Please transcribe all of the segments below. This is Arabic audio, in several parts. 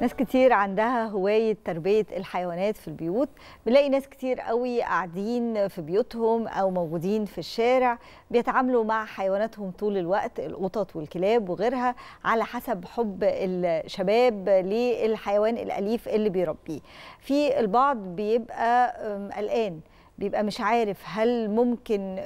ناس كتير عندها هواية تربية الحيوانات في البيوت بنلاقي ناس كتير قوي قاعدين في بيوتهم أو موجودين في الشارع بيتعاملوا مع حيواناتهم طول الوقت القطط والكلاب وغيرها على حسب حب الشباب للحيوان الأليف اللي بيربيه في البعض بيبقى قلقان بيبقى مش عارف هل ممكن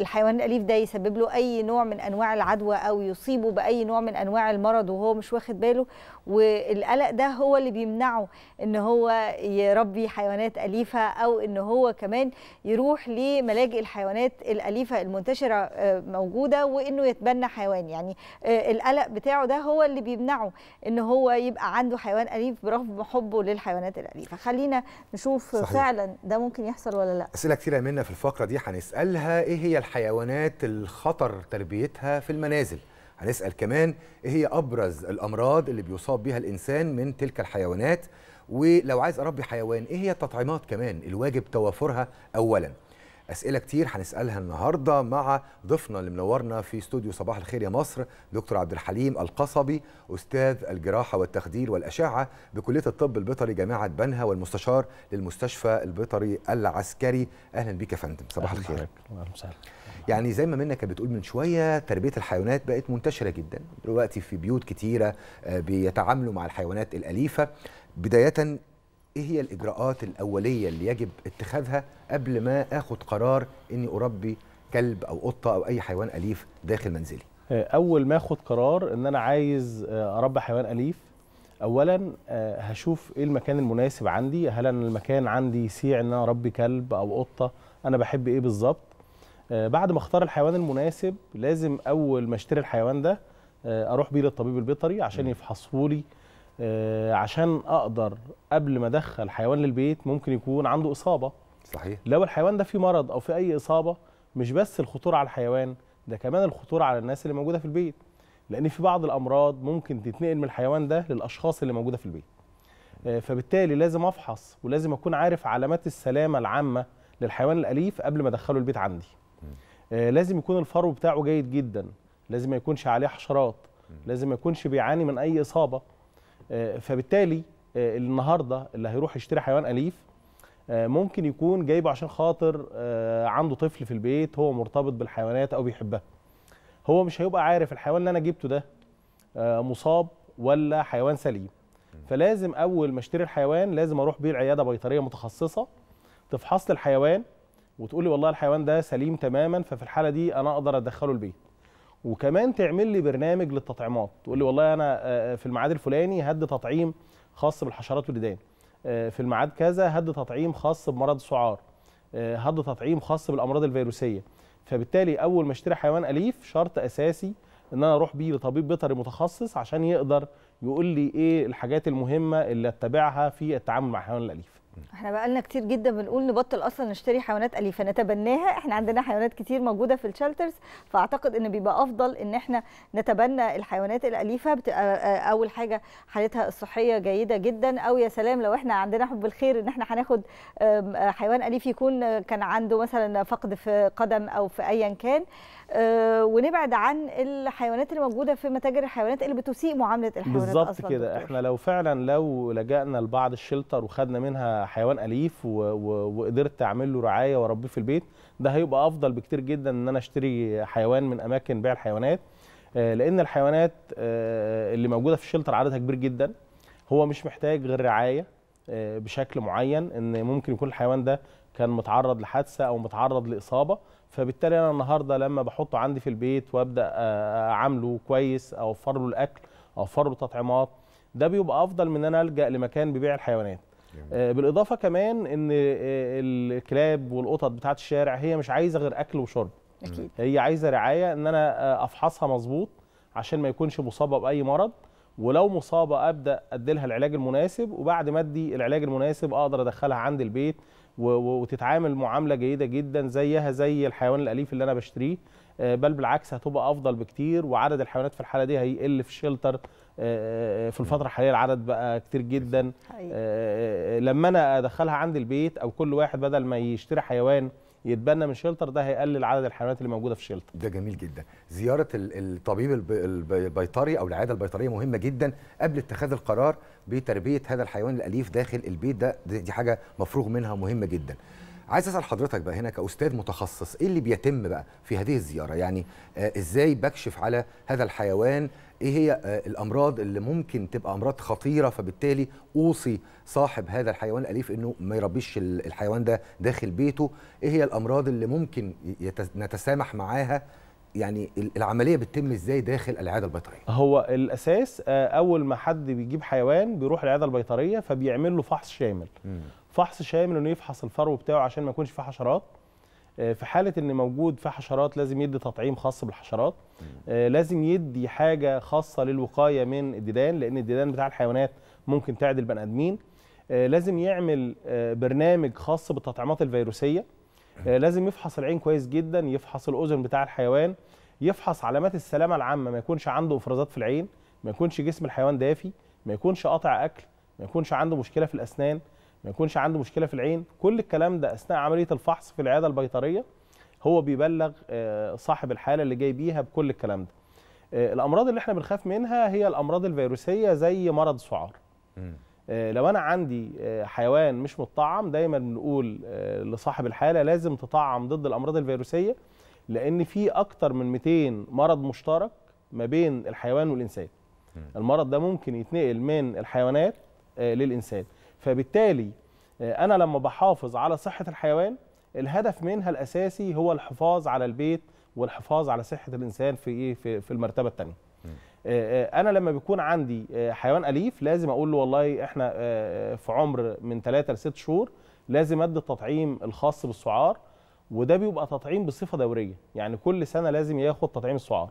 الحيوان الاليف ده يسبب له اي نوع من انواع العدوى او يصيبه باي نوع من انواع المرض وهو مش واخد باله والقلق ده هو اللي بيمنعه ان هو يربي حيوانات اليفه او ان هو كمان يروح لملاجئ الحيوانات الاليفه المنتشره آه، موجوده وانه يتبنى حيوان يعني آه، القلق بتاعه ده هو اللي بيمنعه ان هو يبقى عنده حيوان اليف برغم حبه للحيوانات الاليفه خلينا نشوف صحيح. فعلا ده ممكن يحصل ولا لا اسئله كتيره منا في الفقره دي هنسالها ايه هي الحيوانات الخطر تربيتها في المنازل هنسال كمان ايه هي ابرز الامراض اللي بيصاب بها الانسان من تلك الحيوانات ولو عايز اربي حيوان ايه هي التطعيمات كمان الواجب توافرها اولا اسئله كتير هنسالها النهارده مع ضيفنا اللي منورنا في استوديو صباح الخير يا مصر دكتور عبد الحليم القصبي استاذ الجراحه والتخدير والاشعه بكليه الطب البيطري جامعه بنها والمستشار للمستشفى البيطري العسكري اهلا بيك يا فندم صباح الخير اهلا وسهلا يعني زي ما منك كانت بتقول من شويه تربيه الحيوانات بقت منتشره جدا دلوقتي في بيوت كتيره آه، بيتعاملوا مع الحيوانات الاليفه بدايه ايه هي الاجراءات الاوليه اللي يجب اتخاذها قبل ما اخد قرار اني اربي كلب او قطه او اي حيوان اليف داخل منزلي آه، اول ما اخد قرار ان انا عايز آه، اربي حيوان اليف اولا آه، هشوف ايه المكان المناسب عندي هل انا المكان عندي يسيع ان انا اربي كلب او قطه انا بحب ايه بالظبط بعد ما اختار الحيوان المناسب لازم اول ما اشتري الحيوان ده اروح بيه للطبيب البيطري عشان يفحصه لي آه، عشان اقدر قبل ما ادخل حيوان للبيت ممكن يكون عنده اصابه صحيح لو الحيوان ده في مرض او في اي اصابه مش بس الخطوره على الحيوان ده كمان الخطوره على الناس اللي موجوده في البيت لان في بعض الامراض ممكن تتنقل من الحيوان ده للاشخاص اللي موجوده في البيت آه، فبالتالي لازم افحص ولازم اكون عارف علامات السلامه العامه للحيوان الاليف قبل ما ادخله البيت عندي آه، لازم يكون الفرو بتاعه جيد جدا لازم ما يكونش عليه حشرات لازم ما يكونش بيعاني من اي اصابه آه، فبالتالي آه، النهارده اللي هيروح يشتري حيوان اليف آه، ممكن يكون جايبه عشان خاطر عنده طفل في البيت هو مرتبط بالحيوانات او بيحبها هو مش هيبقى عارف الحيوان اللي انا جبته ده مصاب ولا حيوان سليم فلازم اول ما اشتري الحيوان لازم اروح بيه العياده بيطريه متخصصه تفحص لي الحيوان وتقول لي والله الحيوان ده سليم تماما ففي الحاله دي انا اقدر ادخله البيت وكمان تعمل لي برنامج للتطعيمات تقول لي والله انا آه، آه، في الميعاد الفلاني هدي تطعيم خاص بالحشرات والديدان آه، في الميعاد كذا هدي تطعيم خاص بمرض السعار هدي تطعيم خاص بالامراض الفيروسيه فبالتالي اول ما اشتري حيوان اليف شرط اساسي ان انا اروح بيه لطبيب بيطري متخصص عشان يقدر يقول لي ايه الحاجات المهمه اللي اتبعها في التعامل مع الحيوان الاليف احنا بقى لنا كتير جدا بنقول نبطل اصلا نشتري حيوانات اليفه نتبناها احنا عندنا حيوانات كتير موجوده في الشلترز فاعتقد ان بيبقى افضل ان احنا نتبنى الحيوانات الاليفه بتبقى آه، اول حاجه حالتها الصحيه جيده جدا او يا سلام لو احنا عندنا حب الخير ان احنا هناخد حيوان اليف يكون كان عنده مثلا فقد في قدم او في ايا كان آه، ونبعد عن الحيوانات اللي موجوده في متاجر الحيوانات اللي بتسيء معامله الحيوانات بالظبط كده احنا لو فعلا لو لجأنا لبعض الشلتر وخدنا منها حيوان اليف و... و... وقدرت اعمل له رعايه واربيه في البيت ده هيبقى افضل بكتير جدا ان انا اشتري حيوان من اماكن بيع الحيوانات آه، لان الحيوانات آه، اللي موجوده في الشلتر عددها كبير جدا هو مش محتاج غير رعايه بشكل معين ان ممكن يكون الحيوان ده كان متعرض لحادثه او متعرض لاصابه فبالتالي انا النهارده لما بحطه عندي في البيت وابدا آه، آه، اعامله كويس اوفر له الاكل اوفر له تطعيمات ده بيبقى افضل من ان انا الجا لمكان ببيع الحيوانات جميل. آه، بالاضافه كمان ان الكلاب والقطط بتاعه الشارع هي مش عايزه غير اكل وشرب اكيد هي عايزه رعايه ان انا افحصها مظبوط عشان ما يكونش مصابه باي مرض ولو مصابه ابدا ادي لها العلاج المناسب وبعد ما ادي العلاج المناسب اقدر ادخلها عند البيت وتتعامل معامله جيده جدا زيها زي الحيوان الاليف اللي انا بشتريه آه، بل بالعكس هتبقى افضل بكتير وعدد الحيوانات في الحاله دي هيقل في شيلتر آه، آه، في الفتره الحاليه العدد بقى كتير جدا لما انا ادخلها عند البيت او كل واحد بدل ما يشتري حيوان يتبنى من شيلتر ده هيقلل عدد الحيوانات اللي موجوده في شيلتر ده جميل جدا زياره الطبيب البيطري او العياده البيطريه مهمه جدا قبل اتخاذ القرار بتربيه هذا الحيوان الاليف داخل البيت ده دي حاجه مفروغ منها مهمه جدا عايز اسال حضرتك بقى هنا كاستاذ متخصص ايه اللي بيتم بقى في هذه الزياره يعني آه ازاي بكشف على هذا الحيوان ايه هي آه الامراض اللي ممكن تبقى امراض خطيره فبالتالي اوصي صاحب هذا الحيوان الاليف انه ما يربيش الحيوان ده داخل بيته ايه هي الامراض اللي ممكن نتسامح معاها يعني العمليه بتتم ازاي داخل العياده البيطريه هو الاساس آه، اول ما حد بيجيب حيوان بيروح العياده البيطريه فبيعمل له فحص شامل مم. فحص شامل انه يفحص الفرو بتاعه عشان ما يكونش فيه حشرات آه، في حاله ان موجود فيه حشرات لازم يدي تطعيم خاص بالحشرات مم. آه، لازم يدي حاجه خاصه للوقايه من الديدان لان الديدان بتاع الحيوانات ممكن تعدي البني ادمين لازم يعمل برنامج خاص بالتطعيمات الفيروسيه آه، لازم يفحص العين كويس جدا يفحص الاذن بتاع الحيوان يفحص علامات السلامه العامه ما يكونش عنده افرازات في العين ما يكونش جسم الحيوان دافي ما يكونش قاطع اكل ما يكونش عنده مشكله في الاسنان ما يكونش عنده مشكله في العين كل الكلام ده اثناء عمليه الفحص في العياده البيطريه هو بيبلغ آه، صاحب الحاله اللي جاي بيها بكل الكلام ده آه، الامراض اللي احنا بنخاف منها هي الامراض الفيروسيه زي مرض السعار آه، لو انا عندي آه، حيوان مش متطعم دايما بنقول آه، لصاحب الحاله لازم تطعم ضد الامراض الفيروسيه لان في اكتر من 200 مرض مشترك ما بين الحيوان والانسان المرض ده ممكن يتنقل من الحيوانات للانسان فبالتالي انا لما بحافظ على صحه الحيوان الهدف منها الاساسي هو الحفاظ على البيت والحفاظ على صحه الانسان في ايه في المرتبه الثانيه آه، آه، انا لما بيكون عندي آه، حيوان اليف لازم اقول له والله احنا في عمر من 3 ل 6 شهور لازم ادي التطعيم الخاص بالسعار وده بيبقى تطعيم بصفه دوريه يعني كل سنه لازم ياخد تطعيم السعار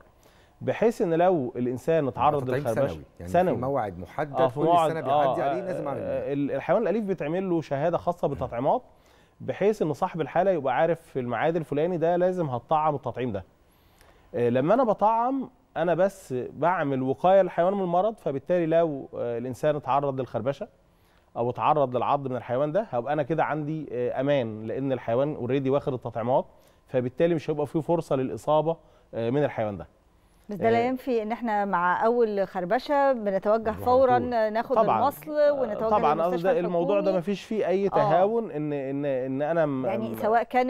بحيث ان لو الانسان اتعرض للخربشه سنوي يعني سنوي. في موعد محدد آه كل موعد سنه بيعدي آه عليه لازم اعمل إيه؟ الحيوان الاليف بيتعمل له شهاده خاصه بالتطعيمات بحيث ان صاحب الحاله يبقى عارف في الميعاد الفلاني ده لازم هتطعم التطعيم ده لما انا بطعم انا بس بعمل وقايه للحيوان من المرض فبالتالي لو آه، الانسان اتعرض للخربشه او اتعرض للعض من الحيوان ده هبقى انا كده عندي آه، امان لان الحيوان اوريدي واخد التطعيمات فبالتالي مش هيبقى فيه فرصه للاصابه آه، من الحيوان ده بس ده لا ينفي ان احنا مع اول خربشه بنتوجه فورا ناخد طبعًا المصل ونتوجه طبعا قصدي الموضوع ده ما فيش فيه اي تهاون آه. ان ان ان انا يعني سواء كان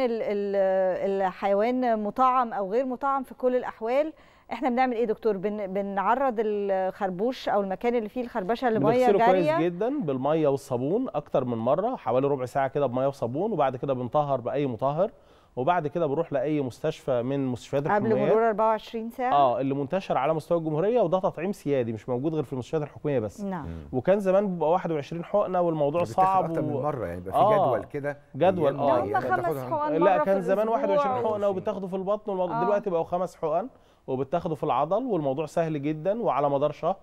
الحيوان مطعم او غير مطعم في كل الاحوال احنا بنعمل ايه دكتور بن بنعرض الخربوش او المكان اللي فيه الخربشه لميه جاريه كويس جدا بالميه والصابون اكتر من مره حوالي ربع ساعه كده بميه وصابون وبعد كده بنطهر باي مطهر وبعد كده بنروح لاي مستشفى من مستشفيات الحكوميه قبل مرور 24 ساعه اه اللي منتشر على مستوى الجمهوريه وده تطعيم سيادي مش موجود غير في المستشفيات الحكوميه بس نعم وكان زمان بيبقى 21 حقنه والموضوع يعني صعب اكتر و... من مره يعني بيبقى في آه جدول كده جدول اه يعني خمس حقن لا كان زمان 21 حقنه آه. وبتاخده في البطن آه دلوقتي بقوا خمس حقن وبتاخده في العضل والموضوع سهل جدا وعلى مدار شهر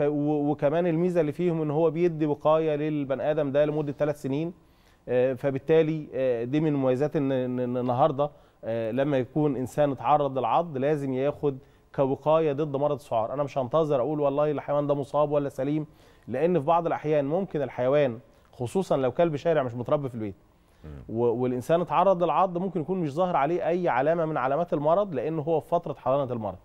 وكمان الميزه اللي فيهم ان هو بيدي وقايه للبني ادم ده لمده ثلاث سنين آه، فبالتالي آه، دي من مميزات ان النهارده آه، لما يكون انسان اتعرض للعض لازم ياخد كوقايه ضد مرض السعار انا مش هنتظر اقول والله الحيوان ده مصاب ولا سليم لان في بعض الاحيان ممكن الحيوان خصوصا لو كلب شارع مش متربي في البيت والانسان اتعرض للعض ممكن يكون مش ظاهر عليه اي علامه من علامات المرض لان هو في فتره حضانه المرض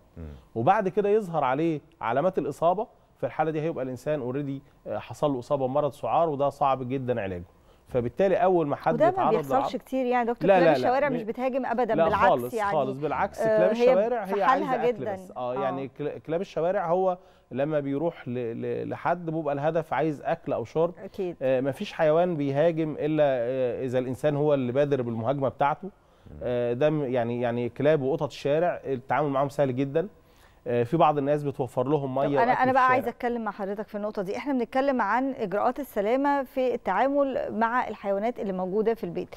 وبعد كده يظهر عليه علامات الاصابه في الحاله دي هيبقى الانسان اوريدي آه، حصل له اصابه بمرض سعار وده صعب جدا علاجه فبالتالي اول ما حد وده ما بيحصلش كتير يعني دكتور لا كلاب الشوارع مش بتهاجم ابدا لا بالعكس خالص يعني خالص بالعكس آه كلاب الشوارع هي عايزه جدا. اكل بس آه, آه. يعني كلاب الشوارع هو لما بيروح لحد بيبقى الهدف عايز اكل او شرب اكيد آه مفيش حيوان بيهاجم الا آه اذا الانسان هو اللي بادر بالمهاجمه بتاعته آه ده يعني يعني كلاب وقطط الشارع التعامل معاهم سهل جدا آه، في بعض الناس بتوفر لهم ميه انا انا بقى عايزه اتكلم مع حضرتك في النقطه دي احنا بنتكلم عن اجراءات السلامه في التعامل مع الحيوانات اللي موجوده في البيت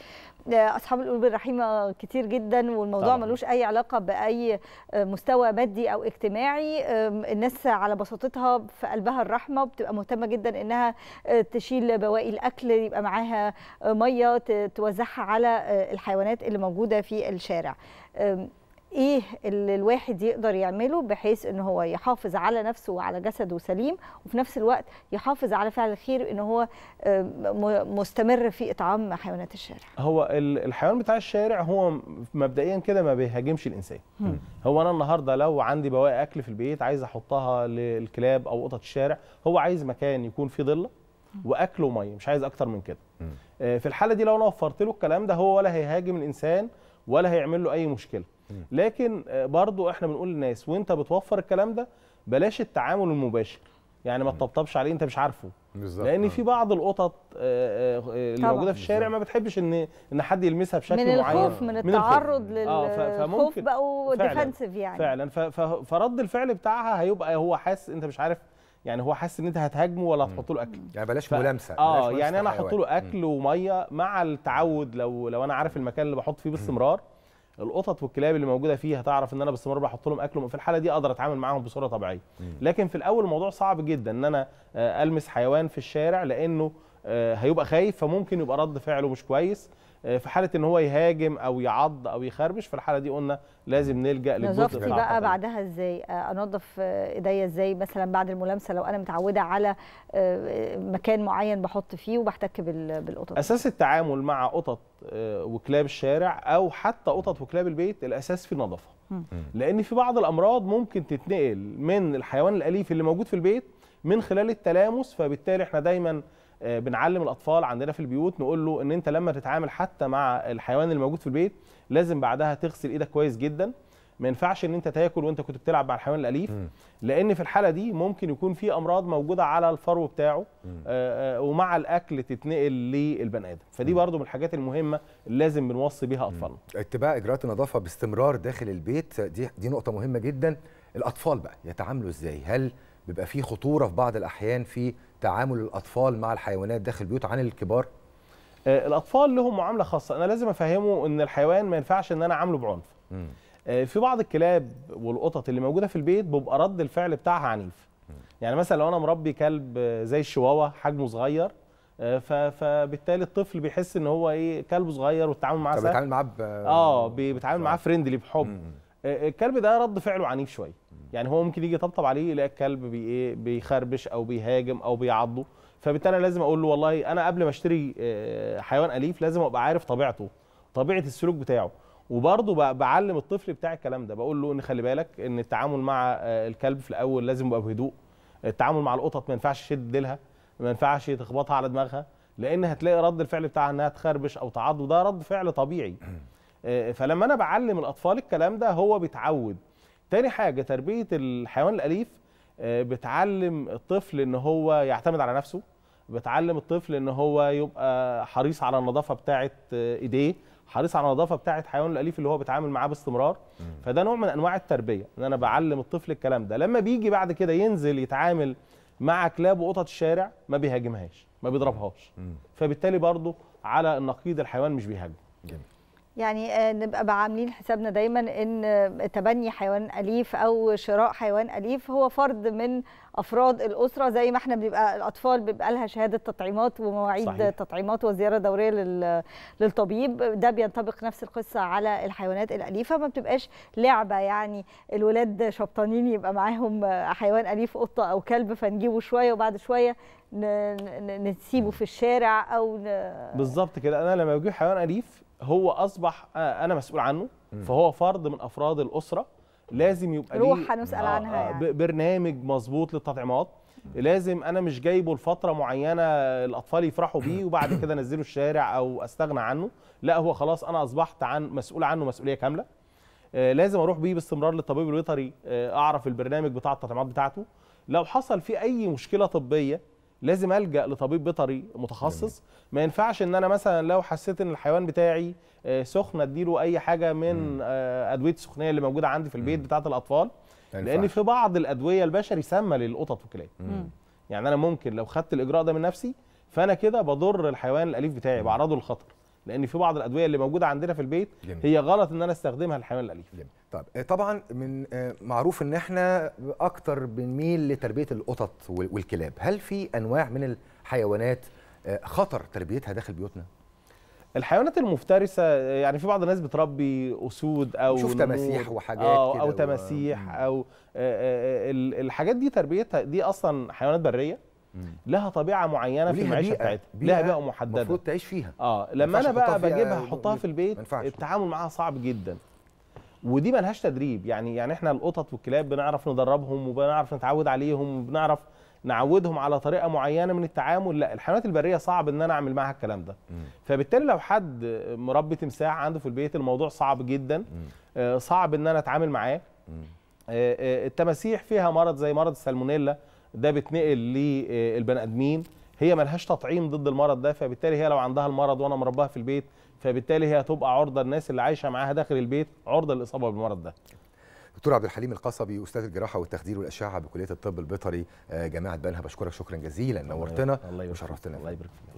آه، اصحاب القلوب الرحيمه كتير جدا والموضوع ملوش اي علاقه باي آه، مستوى مادي او اجتماعي الناس على بساطتها في قلبها الرحمه بتبقى مهتمه جدا انها تشيل بواقي الاكل يبقى معاها ميه توزعها على الحيوانات اللي موجوده في الشارع ايه اللي الواحد يقدر يعمله بحيث ان هو يحافظ على نفسه وعلى جسده سليم وفي نفس الوقت يحافظ على فعل الخير ان هو مستمر في اطعام حيوانات الشارع هو الحيوان بتاع الشارع هو مبدئيا كده ما بيهاجمش الانسان هو انا النهارده لو عندي بواقي اكل في البيت عايز احطها للكلاب او قطط الشارع هو عايز مكان يكون فيه ظله واكل وميه مش عايز اكتر من كده آه، في الحاله دي لو انا وفرت له الكلام ده هو ولا هيهاجم الانسان ولا هيعمل له اي مشكله لكن آه، برضو احنا بنقول للناس وانت بتوفر الكلام ده بلاش التعامل المباشر يعني ما تطبطبش عليه انت مش عارفه بالزبط. لان في بعض القطط آه، آه، اللي موجوده في الشارع ما بتحبش ان ان حد يلمسها بشكل معين من الخوف من التعرض للخوف آه بقوا ديفنسيف يعني فعلا فرد الفعل بتاعها هيبقى هو حاسس انت مش عارف يعني هو حاسس ان انت هتهاجمه ولا هتحط له اكل يعني بلاش ف... ملامسه اه يعني انا هحط له اكل وميه مع التعود لو لو انا عارف المكان اللي بحط فيه باستمرار القطط والكلاب اللي موجوده فيه هتعرف ان انا باستمرار بحط لهم اكل في الحاله دي اقدر اتعامل معاهم بصوره طبيعيه لكن في الاول الموضوع صعب جدا ان انا آه، المس حيوان في الشارع لانه آه، هيبقى خايف فممكن يبقى رد فعله مش كويس آه، في حاله ان هو يهاجم او يعض او يخربش في الحاله دي قلنا لازم نلجا للجزء نظافتي بقى بعدها ازاي آه، انظف آه، ايديا ازاي مثلا بعد الملامسه لو انا متعوده على مكان معين بحط فيه وبحتك بالقطط اساس التعامل مع قطط وكلاب الشارع او حتى قطط وكلاب البيت الاساس في النظافه لان في بعض الامراض ممكن تتنقل من الحيوان الاليف اللي موجود في البيت من خلال التلامس فبالتالي احنا دايما آه، بنعلم الاطفال عندنا في البيوت نقول له ان انت لما تتعامل حتى مع الحيوان الموجود في البيت لازم بعدها تغسل ايدك كويس جدا ما ينفعش ان انت تاكل وانت كنت بتلعب مع الحيوان الاليف م. لان في الحاله دي ممكن يكون في امراض موجوده على الفرو بتاعه آآ آه، آه، ومع الاكل تتنقل للبني ادم فدي برده برضو من الحاجات المهمه اللي لازم بنوصي بيها اطفالنا اتباع اجراءات النظافه باستمرار داخل البيت دي دي نقطه مهمه جدا الاطفال بقى يتعاملوا ازاي هل بيبقى في خطوره في بعض الاحيان في تعامل الاطفال مع الحيوانات داخل البيوت عن الكبار آه، الاطفال لهم معامله خاصه انا لازم افهمه ان الحيوان ما ينفعش ان انا اعامله بعنف م. آه، في بعض الكلاب والقطط اللي موجوده في البيت بيبقى رد الفعل بتاعها عنيف م. يعني مثلا لو انا مربي كلب زي الشواوا حجمه صغير آه، فبالتالي الطفل بيحس ان هو ايه كلب صغير والتعامل معاه سهل بيتعامل معاه اه بيتعامل معاه فريندلي بحب الكلب ده رد فعله عنيف شويه يعني هو ممكن يجي يطبطب عليه يلاقي الكلب بي ايه بيخربش او بيهاجم او بيعضه فبالتالي انا لازم اقول له والله انا قبل ما اشتري آه، حيوان اليف لازم ابقى عارف طبيعته طبيعه السلوك بتاعه وبرضه بعلم الطفل بتاع الكلام ده بقول له ان خلي بالك ان التعامل مع آه، الكلب في الاول لازم يبقى بهدوء التعامل مع القطط ما ينفعش تشد ديلها ما ينفعش تخبطها على دماغها لان هتلاقي رد الفعل بتاعها انها تخربش او تعض وده رد فعل طبيعي آه، فلما انا بعلم الاطفال الكلام ده هو بيتعود تاني حاجه تربيه الحيوان الاليف آه، بتعلم الطفل ان هو يعتمد على نفسه بتعلم الطفل ان هو يبقى حريص على النظافه بتاعه آه، ايديه حريص على النظافه بتاعه حيوانه الاليف اللي هو بيتعامل معاه باستمرار فده نوع من انواع التربيه ان انا بعلم الطفل الكلام ده لما بيجي بعد كده ينزل يتعامل مع كلاب وقطط الشارع ما بيهاجمهاش ما بيضربهاش فبالتالي برضه على النقيض الحيوان مش بيهاجم جميل يعني آه، نبقى عاملين حسابنا دايما ان آه، تبني حيوان اليف او شراء حيوان اليف هو فرد من افراد الاسره زي ما احنا بنبقى الاطفال بيبقى لها شهاده تطعيمات ومواعيد صحيح. تطعيمات وزياره دوريه للطبيب ده بينطبق نفس القصه على الحيوانات الاليفه ما بتبقاش لعبه يعني الولاد شبطانين يبقى معاهم حيوان اليف قطه او كلب فنجيبه شويه وبعد شويه نسيبه في الشارع او ن... بالظبط كده انا لما بجيب حيوان اليف هو اصبح آه، انا مسؤول عنه فهو فرد من افراد الاسره لازم يبقى روح ليه هنسال آه، عنها آه، يعني. برنامج مظبوط للتطعيمات لازم انا مش جايبه لفتره معينه الاطفال يفرحوا بيه وبعد كده انزله الشارع او استغنى عنه لا هو خلاص انا اصبحت عن مسؤول عنه مسؤوليه كامله لازم اروح بيه باستمرار للطبيب الوطري اعرف البرنامج بتاع التطعيمات بتاعته لو حصل في اي مشكله طبيه لازم الجا لطبيب بيطري متخصص ما ينفعش ان انا مثلا لو حسيت ان الحيوان بتاعي آه، سخنه اديله اي حاجه من آه، ادويه السخنيه اللي موجوده عندي في البيت بتاعه الاطفال لان في بعض الادويه البشري سامه للقطط والكلاب يعني انا ممكن لو خدت الاجراء ده من نفسي فانا كده بضر الحيوان الاليف بتاعي بعرضه للخطر لان في بعض الادويه اللي موجوده عندنا في البيت جميل. هي غلط ان انا استخدمها للحيوان الاليف جميل. طيب آه، طبعا من آه، معروف ان احنا اكتر بنميل لتربيه القطط والكلاب هل في انواع من الحيوانات آه، خطر تربيتها داخل بيوتنا الحيوانات المفترسه يعني في بعض الناس بتربي اسود او شوف تماسيح وحاجات أو, او تماسيح و... او الحاجات دي تربيتها دي اصلا حيوانات بريه لها طبيعه معينه في المعيشه بتاعتها لها بيئه محدده المفروض تعيش فيها اه لما انا بقى بجيبها احطها في البيت التعامل معاها صعب جدا ودي ملهاش تدريب يعني يعني احنا القطط والكلاب بنعرف ندربهم وبنعرف نتعود عليهم وبنعرف نعودهم على طريقه معينه من التعامل لا الحيوانات البريه صعب ان انا اعمل معاها الكلام ده فبالتالي لو حد مربي تمساح عنده في البيت الموضوع صعب جدا آه، صعب ان انا اتعامل معاه آه، آه، التماسيح فيها مرض زي مرض السالمونيلا ده بيتنقل للبني ادمين هي ملهاش تطعيم ضد المرض ده فبالتالي هي لو عندها المرض وانا مربيها في البيت فبالتالي هي هتبقى عرضه الناس اللي عايشه معاها داخل البيت عرضه للاصابه بالمرض ده دكتور عبد الحليم القصبي استاذ الجراحه والتخدير والاشعه بكليه الطب البيطري آه، جامعه بنها بشكرك شكرا جزيلا نورتنا وشرفتنا الله يبارك فيك